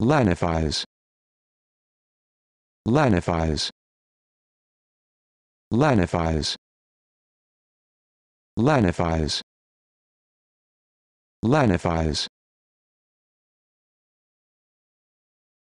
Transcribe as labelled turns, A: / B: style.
A: Lanifies. Lanifies. Lanifies. Lanifies. Lanifies.